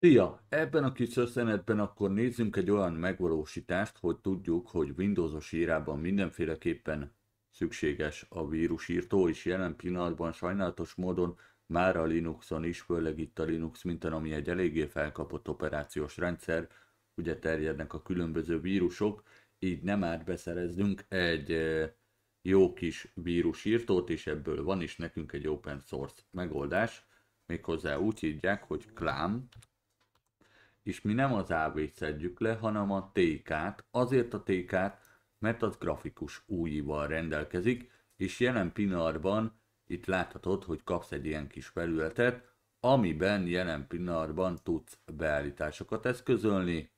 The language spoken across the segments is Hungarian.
Szia! Ebben a kis összenetben akkor nézzünk egy olyan megvalósítást, hogy tudjuk, hogy Windows-os írában mindenféleképpen szükséges a vírusírtó, és jelen pillanatban sajnálatos módon már a Linuxon is, főleg itt a Linux minten, ami egy eléggé felkapott operációs rendszer, ugye terjednek a különböző vírusok, így nem árt beszereznünk egy eh, jó kis vírusírtót, és ebből van is nekünk egy open source megoldás, méghozzá úgy hívják, hogy clam és mi nem az AV-t szedjük le, hanem a TK-t, azért a TK-t, mert az grafikus újival rendelkezik, és jelen pillanatban itt láthatod, hogy kapsz egy ilyen kis felületet, amiben jelen pillanatban tudsz beállításokat eszközölni,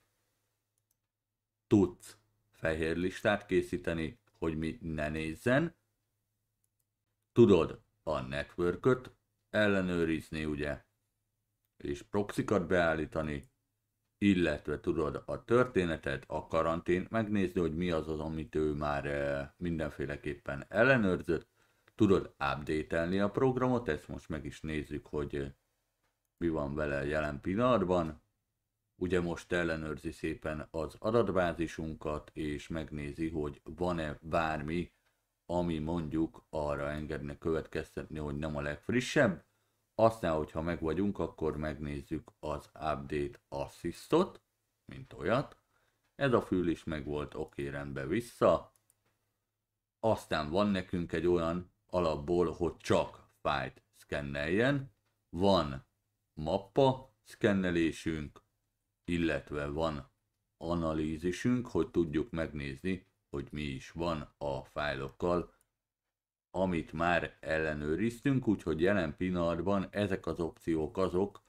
tudsz fehér listát készíteni, hogy mi ne nézzen, tudod a networköt ellenőrizni, ugye, és proxikat beállítani, illetve tudod a történetet, a karantén, megnézni, hogy mi az az, amit ő már eh, mindenféleképpen ellenőrzött, tudod update a programot, ezt most meg is nézzük, hogy eh, mi van vele jelen pillanatban. Ugye most ellenőrzi szépen az adatbázisunkat, és megnézi, hogy van-e bármi, ami mondjuk arra engedne következtetni, hogy nem a legfrissebb, aztán, hogyha meg vagyunk, akkor megnézzük az Update Assistot, mint olyat. Ez a fül is meg volt, oké, rendben vissza. Aztán van nekünk egy olyan alapból, hogy csak fájt szkenneljen. Van mappa szkennelésünk, illetve van analízisünk, hogy tudjuk megnézni, hogy mi is van a fájlokkal, amit már ellenőriztünk, úgyhogy jelen pillanatban ezek az opciók azok,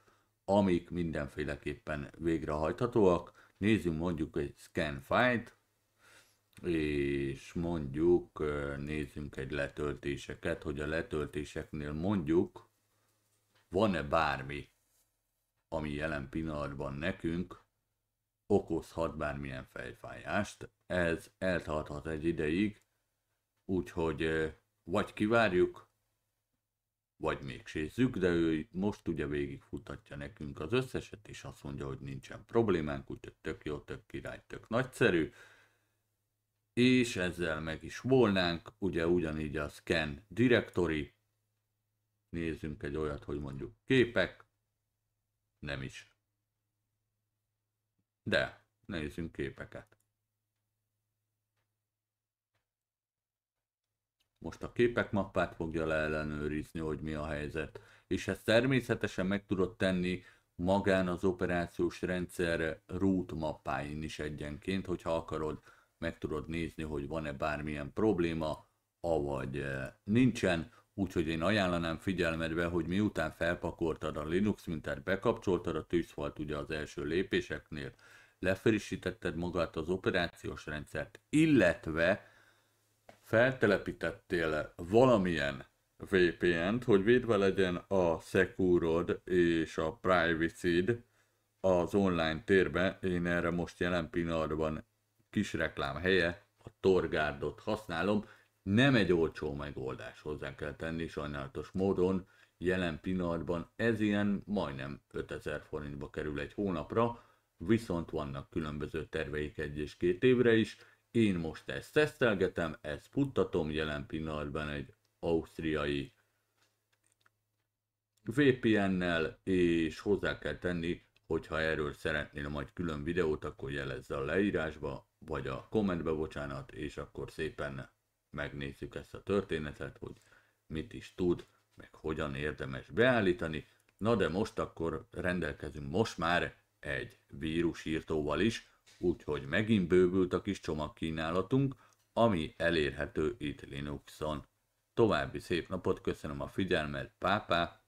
amik mindenféleképpen végrehajthatóak. Nézzünk mondjuk egy scan file-t, és mondjuk nézzünk egy letöltéseket, hogy a letöltéseknél mondjuk van-e bármi, ami jelen pillanatban nekünk okozhat bármilyen fejfájást. Ez eltarthat egy ideig, úgyhogy vagy kivárjuk, vagy még sézzük, de ő most ugye végigfutatja nekünk az összeset, és azt mondja, hogy nincsen problémánk, úgyhogy tök jó, tök király, tök nagyszerű. És ezzel meg is volnánk, ugye ugyanígy a scan directory, nézzünk egy olyat, hogy mondjuk képek, nem is. De, nézzünk képeket. Most a képek mappát fogja leellenőrizni, hogy mi a helyzet. És ezt természetesen meg tudod tenni magán az operációs rendszer root mappáin is egyenként, hogyha akarod, meg tudod nézni, hogy van-e bármilyen probléma, avagy eh, nincsen. Úgyhogy én ajánlanám figyelmedbe, hogy miután felpakoltad a Linux mintát, bekapcsoltad a tűzfalt ugye az első lépéseknél, lefrissítetted magát az operációs rendszert, illetve feltelepítettél valamilyen VPN-t, hogy védve legyen a securod és a privacy az online térbe. Én erre most jelen pillanatban kis reklám helye, a Torgárdot használom. Nem egy olcsó megoldás hozzá kell tenni sajnálatos módon. Jelen pillanatban ez ilyen majdnem 5000 forintba kerül egy hónapra, viszont vannak különböző terveik egy és két évre is én most ezt tesztelgetem, ezt puttatom jelen pillanatban egy ausztriai VPN-nel, és hozzá kell tenni, hogyha erről szeretnél majd külön videót, akkor jelezze a leírásba, vagy a kommentbe, bocsánat, és akkor szépen megnézzük ezt a történetet, hogy mit is tud, meg hogyan érdemes beállítani. Na de most akkor rendelkezünk most már egy vírusírtóval is, úgyhogy megint bővült a kis csomagkínálatunk, ami elérhető itt Linuxon. További szép napot, köszönöm a figyelmet, pápá!